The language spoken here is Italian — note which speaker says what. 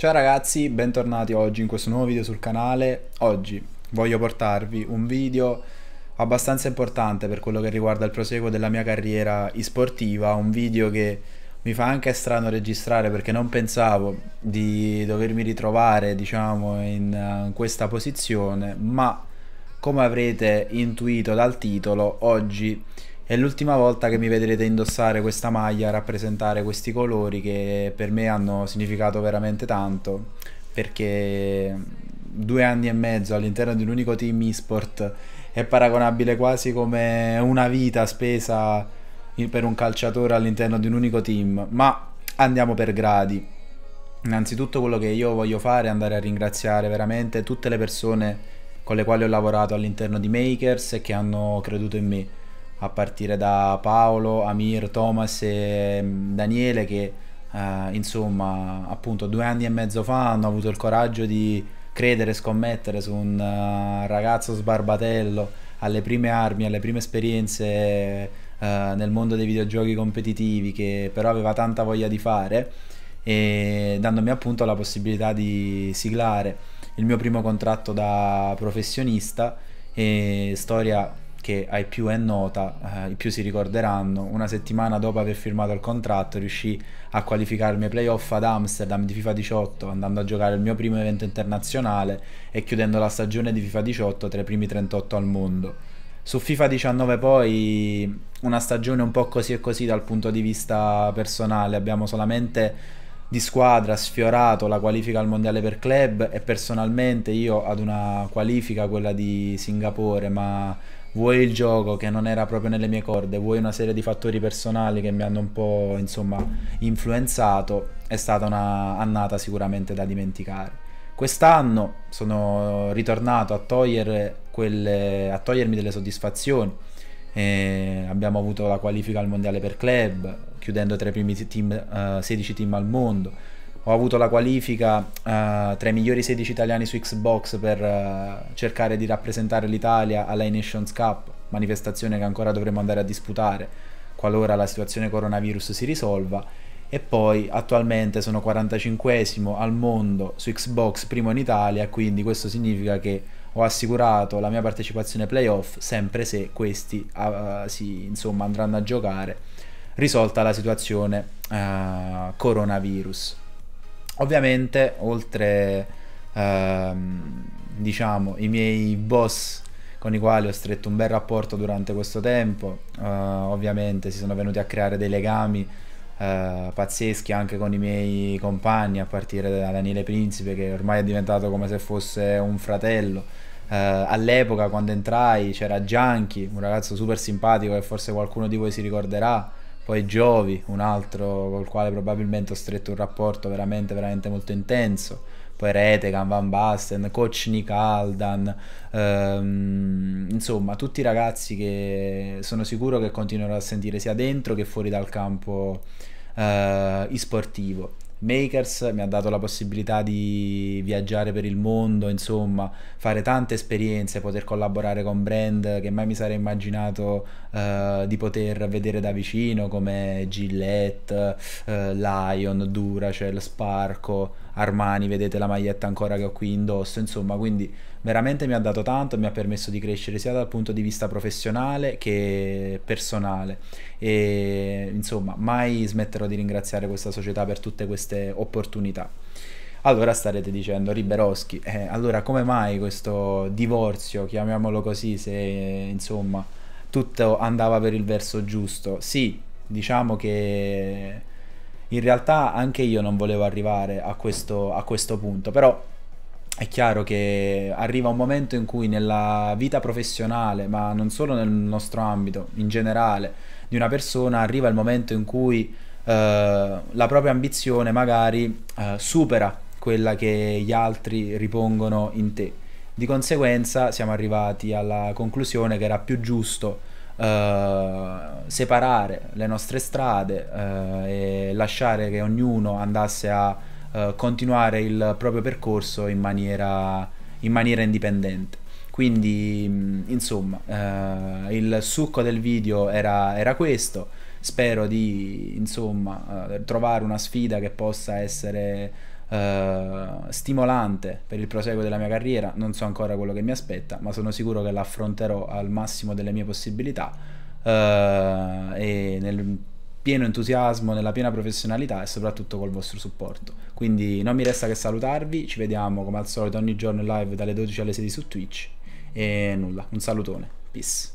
Speaker 1: Ciao ragazzi, bentornati oggi in questo nuovo video sul canale. Oggi voglio portarvi un video abbastanza importante per quello che riguarda il proseguo della mia carriera sportiva, un video che mi fa anche strano registrare perché non pensavo di dovermi ritrovare, diciamo, in, in eh, questa posizione, ma come avrete intuito dal titolo, oggi è l'ultima volta che mi vedrete indossare questa maglia, rappresentare questi colori che per me hanno significato veramente tanto perché due anni e mezzo all'interno di un unico team eSport è paragonabile quasi come una vita spesa per un calciatore all'interno di un unico team, ma andiamo per gradi. Innanzitutto quello che io voglio fare è andare a ringraziare veramente tutte le persone con le quali ho lavorato all'interno di Makers e che hanno creduto in me a partire da Paolo, Amir, Thomas e mm, Daniele che eh, insomma appunto due anni e mezzo fa hanno avuto il coraggio di credere e scommettere su un uh, ragazzo sbarbatello alle prime armi, alle prime esperienze uh, nel mondo dei videogiochi competitivi che però aveva tanta voglia di fare e dandomi appunto la possibilità di siglare il mio primo contratto da professionista e storia che ai più è nota, eh, i più si ricorderanno, una settimana dopo aver firmato il contratto riuscì a qualificarmi ai playoff ad Amsterdam di FIFA 18 andando a giocare il mio primo evento internazionale e chiudendo la stagione di FIFA 18 tra i primi 38 al mondo. Su FIFA 19 poi una stagione un po' così e così dal punto di vista personale, abbiamo solamente di squadra, sfiorato la qualifica al mondiale per club e personalmente io ad una qualifica, quella di Singapore, ma vuoi il gioco che non era proprio nelle mie corde, vuoi una serie di fattori personali che mi hanno un po' insomma influenzato, è stata un'annata sicuramente da dimenticare. Quest'anno sono ritornato a, quelle, a togliermi delle soddisfazioni. Eh, abbiamo avuto la qualifica al mondiale per club, chiudendo tra i primi team, uh, eh, 16 team al mondo. Ho avuto la qualifica uh, tra i migliori 16 italiani su Xbox per uh, cercare di rappresentare l'Italia alla Nations Cup, manifestazione che ancora dovremo andare a disputare qualora la situazione coronavirus si risolva. E poi attualmente sono 45esimo al mondo su Xbox, primo in Italia, quindi questo significa che ho assicurato la mia partecipazione ai playoff sempre se questi uh, si, insomma, andranno a giocare risolta la situazione eh, coronavirus. Ovviamente, oltre eh, diciamo, i miei boss con i quali ho stretto un bel rapporto durante questo tempo, eh, ovviamente si sono venuti a creare dei legami Uh, pazzeschi anche con i miei compagni, a partire da Daniele Principe, che ormai è diventato come se fosse un fratello. Uh, all'epoca, quando entrai, c'era Gianchi, un ragazzo super simpatico che forse qualcuno di voi si ricorderà. Poi Giovi, un altro col quale probabilmente ho stretto un rapporto veramente, veramente molto intenso. Poi Retegan, Van Basten, coach Nick Aldan, ehm, insomma tutti i ragazzi che sono sicuro che continuerò a sentire sia dentro che fuori dal campo eh, isportivo. Makers mi ha dato la possibilità di viaggiare per il mondo, insomma, fare tante esperienze, poter collaborare con brand che mai mi sarei immaginato uh, di poter vedere da vicino come Gillette, uh, Lion, Duracell, Sparco, Armani, vedete la maglietta ancora che ho qui indosso, insomma, quindi veramente mi ha dato tanto, mi ha permesso di crescere sia dal punto di vista professionale che personale e insomma, mai smetterò di ringraziare questa società per tutte queste opportunità. Allora starete dicendo, Riberoschi, eh, allora come mai questo divorzio, chiamiamolo così, se insomma tutto andava per il verso giusto? Sì, diciamo che in realtà anche io non volevo arrivare a questo, a questo punto, però è chiaro che arriva un momento in cui nella vita professionale, ma non solo nel nostro ambito, in generale, di una persona arriva il momento in cui eh, la propria ambizione magari eh, supera quella che gli altri ripongono in te. Di conseguenza siamo arrivati alla conclusione che era più giusto eh, separare le nostre strade eh, e lasciare che ognuno andasse a eh, continuare il proprio percorso in maniera, in maniera indipendente. Quindi, mm, insomma, eh, il succo del video era, era questo spero di insomma, eh, trovare una sfida che possa essere eh, stimolante per il proseguo della mia carriera, non so ancora quello che mi aspetta, ma sono sicuro che l'affronterò al massimo delle mie possibilità eh, e nel pieno entusiasmo, nella piena professionalità e soprattutto col vostro supporto. Quindi non mi resta che salutarvi, ci vediamo come al solito ogni giorno in live dalle 12 alle 16 su Twitch e nulla, un salutone, peace.